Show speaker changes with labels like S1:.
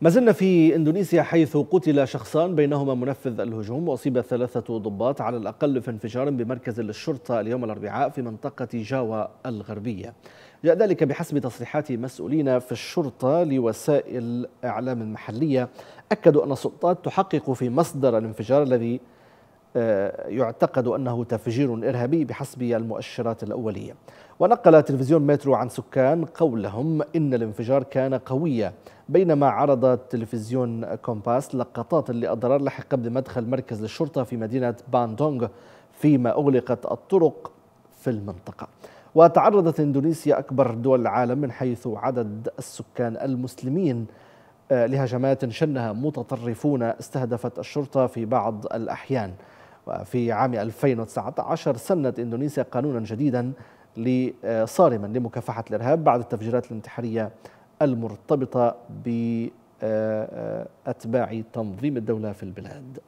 S1: ما زلنا في اندونيسيا حيث قتل شخصان بينهما منفذ الهجوم واصيب ثلاثه ضباط على الاقل في انفجار بمركز للشرطه اليوم الاربعاء في منطقه جاوا الغربيه. جاء ذلك بحسب تصريحات مسؤولين في الشرطه لوسائل اعلام محليه اكدوا ان السلطات تحقق في مصدر الانفجار الذي آه، يعتقد انه تفجير ارهابي بحسب المؤشرات الاوليه. ونقل تلفزيون مترو عن سكان قولهم ان الانفجار كان قويا بينما عرض تلفزيون كومباس لقطات لأضرار لحق قبل مدخل مركز للشرطة في مدينة باندونغ فيما أغلقت الطرق في المنطقة وتعرضت إندونيسيا أكبر دول العالم من حيث عدد السكان المسلمين آه، لهجمات شنها متطرفون استهدفت الشرطة في بعض الأحيان وفي عام 2019 سنت إندونيسيا قانونا جديدا صارما لمكافحة الإرهاب بعد التفجيرات الانتحارية المرتبطة بأتباع تنظيم الدولة في البلاد